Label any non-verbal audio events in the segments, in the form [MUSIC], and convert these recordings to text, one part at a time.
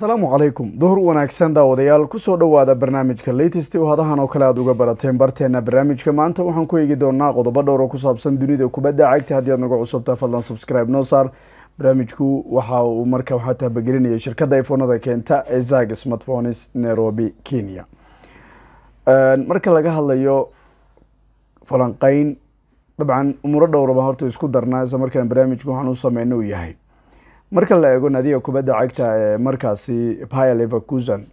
asalaamu calaykum duhur wanaagsan daawadayaal kusoo dhawaada barnaamijka latest oo hadahan oo kale aad uga barateen barteena barnaamijka maanta waxaan ku eegi doonaa qodobo dhowr oo ku saabsan dunida kubadda cagta haddii aad naga cusubtaa fadlan subscribe noo saar barnaamijku waxa uu markaa waxaa taabagelinaya shirkadda ifoonada keenta ee zag smartphones nairobi kenya marka laga hadlayo falanqeyn dabcan umuuro dhowraba horta isku darnaa isla markaan barnaamijku waxaan u sameyno uu yahay marka la eego nadiga kubadda cagta ee markaasi pia leverkusen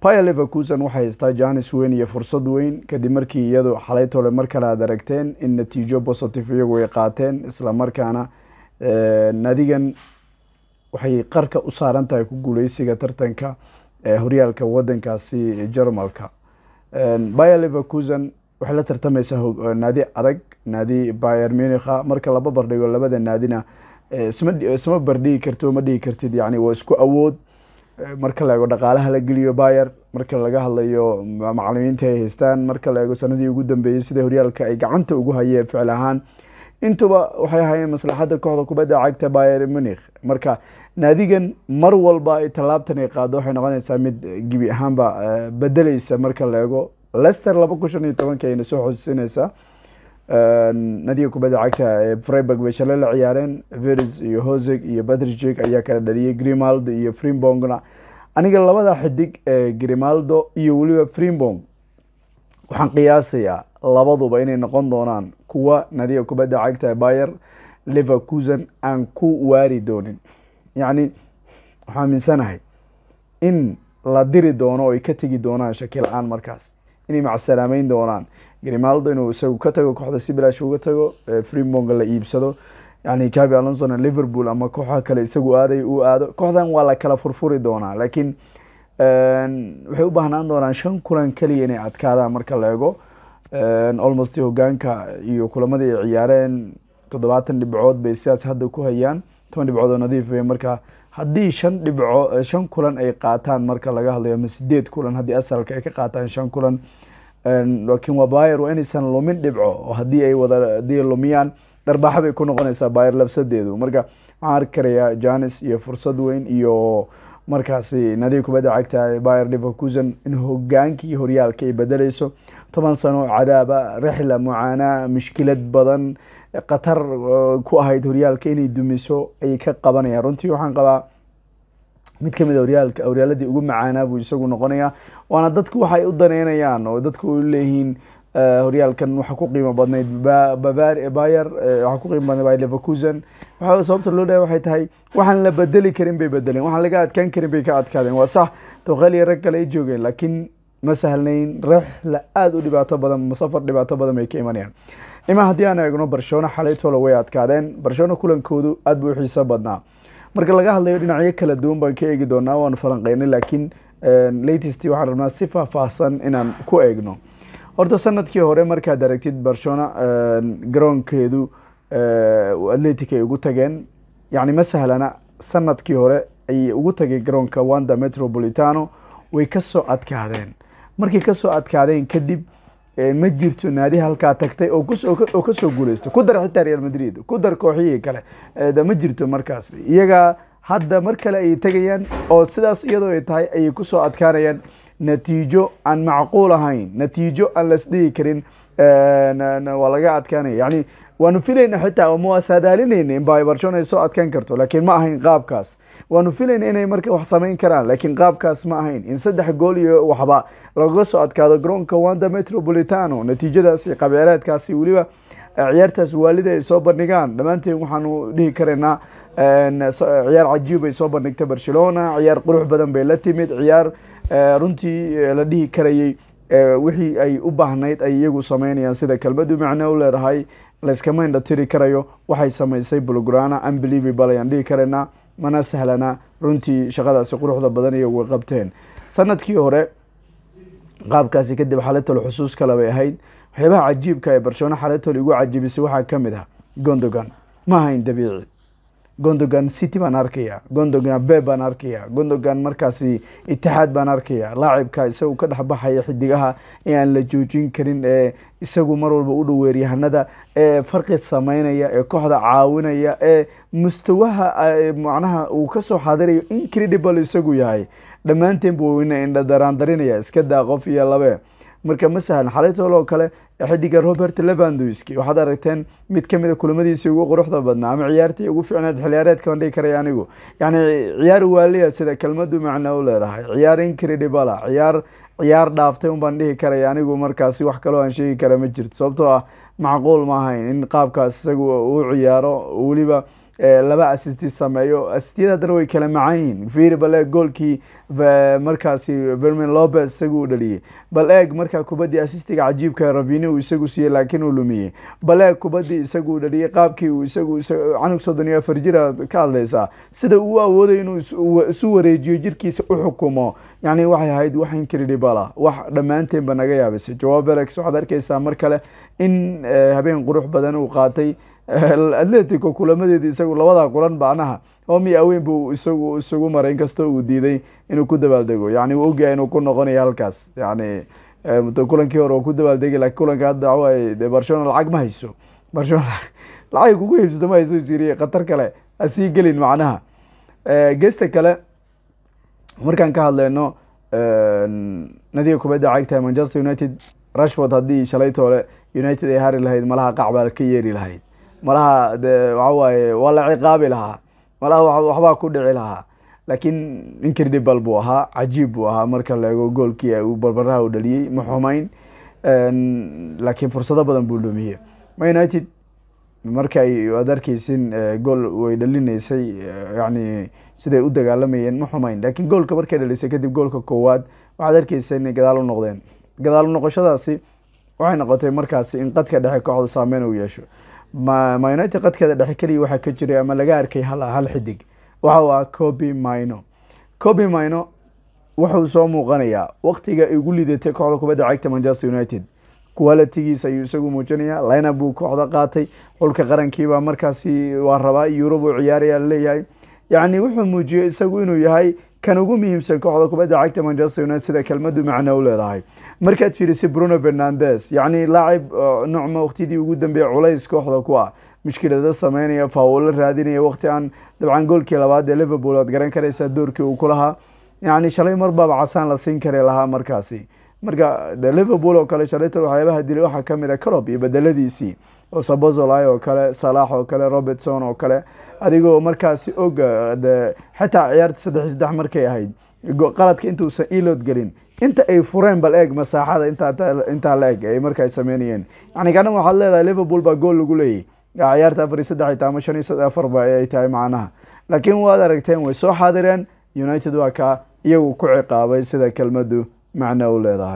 pia leverkusen waxay haystaa janis weyn iyo fursad weyn kadib markii iyadu xalaytole mar kale aad aragteen in natiijo positive iyagu ay qaateen islamarkaana nadigan waxay qarka u saaran tahay ku guuleysiga tartanka horyaalka wadankaasi jermalka pia leverkusen waxay la tartamaysaa naadi adag naadi bayer munikha marka laba bardhigo labada naadina Eh, isma eh, bardhigi karto ma dhigi kartid yani waa isku awood eh, marka laego dhaqaalaha la geliyo bayer marka laga hadlayo mm, macalimiinta ay haystaan marka laego sanadii ugu dambeeyey sida horyaalka ay gacanta ugu hayeen ficil ahaan intuba waxay ahaayeen maslaxadda kooxda kubadda cagta bayer munikh marka naadigan mar walba ay tallaabtan ay qaado waxay noqonaysaa mid gebi ahaanba bedeleysa marka laego lester laba kun shan iyo tobanka ayna soo xosisinaysaa Ehm, nadiga kubadda cagta ee freiburg bay shalay la ciyaareen veris iyo hoseg iyo batrijek ayaa kala dhaliyay grimaldo iyo frimbongna aniga labada xidig ee grimaldo iyo weliba frimbong waxaan qiyaasayaa labaduba inay noqon doonaan kuwa nadiga kubadda cagta ee bayer leverkusen aan ku waari doonin yacni waxaa aaminsanahay in la diri doono oy ka tegi doonaan shakil-aan markaas inay macsalaamayn doonaan grimaldo inuu isagu ka tago kooxda si bilaash uga tago freemonga la iibsado yani javi alonsona liverpool ama kooxaha kale isagu aaday uu aado kooxdan waa la kala furfuri doonaa laakiin waxay u baahnaan doonaan shan kulan keliya inay adkaadaan marka la ego olmost hogaanka iyo kulamadii ay ciyaareen toddobaatan dhibcood bay sidaas hadda ku hayaan toban dhibcood oo nadiif wey marka haddii shan dhibco shan kulan ay qaataan marka laga hadlayo ama sideed kulan haddii asalka ay ka qaataan shan kulan laakiin waa bayer waa inaysan lumin dhibco oo haddii ay wada hadii lumiyaan darbaxa bay ku noqonaysaa bayer labsadeedu marka waxaan arki karayaa janis iyo fursad weyn iyo markaasi nadiib kubadda cagta bayer liverkusen in hogaankii horyaalka ay bedelayso toban sano cadaaba rixla mucaanaa mushkilad badan khatar ku ahayd horyaalka inay dumiso ayay ka qabanayaan runtii waxaan qabaa mid kamid a ah awryaaladii ugu macaanaa buu isagu noqonayaa waana dadku waxay u daneynayaan oo dadku leeyihiin horyaalkan eh, waxa ku qiimo badnayd eh, bayer eh, waxa ku qiimo badnayd leverkusen sababta loo dhahay waxay tahay waxaan la bedeli karin bay bedeleen waxaan laga adkaan karin bay ka adkaadeen waa sax tookheel rag kale ay joogeen laakiin ma sahlnayn rexla aada u dhibaato badan safar dhibaato badan bay ka imanayaan ima haddii aan eegno barcelona xalay tolo way adkaadeen barcelona kulankoodu aad buu xiiso badnaa marka laga hadlayo dhinacyo kala duwan baan ka eegi doonaa waanu falanqeynay laakiin eh, latest waxaan rabnaa si faahfaahsan inaan ku eegno horta sanadkii hore markaad aragtid barcelona eh, garoonkeedu eh, atletic ay ugu tageen yani ma sahlana sanadkii hore ayay ugu tageen garoonka wanda metropolitano way kasoo adkaadeen markay kasoo adkaadeen kadib ma jirto naadi halkaa tagtay oo kasoo guuleysto ku dar xitaa real madrid ku dar kooxihii kale ma jirto markaas iyagaa hadda mar kale ayay tegayaan oo sidaas iyadoo ay tahay ayay kusoo adkaanayaan natiijo aan macquul ahayn natiijo aan lasdhigi karin waa laga adkaanaya yani waanu filayna xitaa ma waasadaalineyn inba ay barshonayso adkaan karto laakiin ma ahayn qaabkaas waanu filayna inay marka wax samayn karaan laakiin qaabkaas ma ahayn in saddex gool iyo waxba lagaga soo adkaado garoonka wanda metropolitano natiijadaasi qabyareedkaasi weliba eh, ciyaartaas waalida ay soo bandhigaan dhammaanteen waxaanu dhihi karaynaa eh, eh, ciyaar cajiib bay soo bandhigtay barcelona ciyaar qurux badan bay la timid ciyaar runtii la dhihi karayay wixii ay u baahnayd ay iyagu sameynayaan sida kelmadu macno u leedahay layskama indhatiri karayo waxay samaysay bulograna unbelievable ayaan dhihi karana mana sahlana runtii shaqadaasi quruxda badan iyo way qabteen sanadkii hore qaabkaasi kadib xaletol xusuus kale bay ahayd waxyaabaha cajiibka ee barcelona xaletol igu cajiibisay waxaa ka mid ah gondogan ma ahayn dabiici gondogan city baan arkaya gondogan beb baan arkaya gondogan markaasi itixaad baan arkaya laacibka isagu ka dhex baxaya xidigaha ee aan la joojin karin ee isagu mar walba u dhow weeryahanada ee farqi sameynaya ee kooxda caawinaya ee mustawaha macnaha uu kasoo xaadirayo incredible isagu yahay dhammaanteenba weyna indha daraandarinaya iska daa qof iyo labe marka ma sahlan xalaytool oo kale xidiga robert levandowski waxaad aragteen mid kamida ah kulamadiisii ugu quruxda badnaa ama ciyaartii ugu fiicneed xiliyaareedkaan dhihi karay anigu yani ciyaar waaliya sida kelmadu macna u leedahay ciyaar incredibala ciyaar ciyaar dhaaftay unbaan dhihi karay anigu markaasi wax kaloo aan sheegi kara ma jirto sababtoo ah macquul ma ahayn in qaabkaas isagu uu ciyaaro weliba laba asisti sameeyo asistiyada haddana way kala macaan yihin bal eeg goolkii markaasi vermin lopez isaga uu dhaliyey bal eeg markaa kubaddii asistiga cajiibka ravini uu isagu siiyey laakiin uu lumiyey bal eeg kubaddii isaga dhaliyey qaabkii uu isagu canug soddon iyo afar jira ka hadlaysaa sida uu awooday inuu isu wareejiyo jirkiisa u xukumo yacni waxay ahayd wax incredibala wax dhammaanteenba naga yaabisay joao felix waxaad arkeysaa mar kale in habeen qurux badan uu qaatay atletico kulamadeedi isagu labada kulan baanaha homi aweynba isagu isagu maray inkastoo uu diiday inuu ku dabaaldego yani uu ogyahay inuu ku noqonayo halkaas yani eh, kulankii hore ku dabaaldegi lakin kulanka hadda waay de barcelona lacag ma hayso barcelona [LAUGHS] lacag kugu hiibsato ma hayso jiriye khatar kale asii gelin macnaha eh, gesta kale markaan ka hadleyno eh, nadiga kubadda cagta manchester united rashford haddii shalaytoole united ay hari lahayd malaha qac ka yeeri lahayd malaha de waxawaaye waa la ciqaabi lahaa malaha waxbaa ku dhici lahaa laakiin incredible buu ahaa cajiib buu ahaa marka laego goolkii uu barbaraha u dhaliyey ma xumayn laakiin fursado badan buu lumiye ma united markay aad arkeysin eh, gool way dhalineysay eh, yani siday u dagaalamayeen ma xumayn laakiin goolka markay dhalisay kadib goolka koowaad waxaad arkeysa inay gadaal u noqdeen gadaal u noqoshadaasi waxay noqotay markaasi in qadka dhexe kooxdu saameyn uu yeesho mnite qadkeeda dhexe keliya waxaa ka jiray ama laga arkay hal xidig waxa coby mino coby mino wuxuu soo muuqanayaa waqtiga igu lidatay kooxda kubadda cagta manchester united qualitigiis ayuu isagu muujinayaa lina buu kooxda qaatay xulka qarankiibaa markaasi waa rabaa yurub uu ciyaaraya laleeyahay yacni wuxuu muujiyey isagu inuu yahay kan ugu muhiimsan kooxda kubadda cagta manchester united sida kelmaddu macno u leedahay markaad fiirisay bruno fernandes yacni laacib nocma wakhtidii ugu dambeeye culays kooxda ku ah mushkilada sameynaya faawolo raadinaya wakti aan dabcan goolkii labaad ee liverpool aad garan karaysaa doorkii uu ku lahaa yacni shalay mar baaba casaan la siin kari lahaa markaasi marka de liverpool oo kale shalaytan waxyaabaha dilay waxaa kamid a ah calob iyo bedeladiisii oo sabozolai oo kale salaax oo kale robertson oo kale adigoo markaasi og de uh, xataa ciyaarta saddex saddex markay ahayd qaladka intuusan ilood gelin inta ay fureen bal eeg masaaxada intaa la eg ay marka sameynayeen yani kana waxaad leedahay liverpool baa gool lagu leeyay ciyaarta afar iyo saddex ama shan iyo afarba ay tahay macnaha laakiin waad aragteen way soo xaadireen united waa ka iyagu ku ciqaabay sida kelmadu macno u leedahay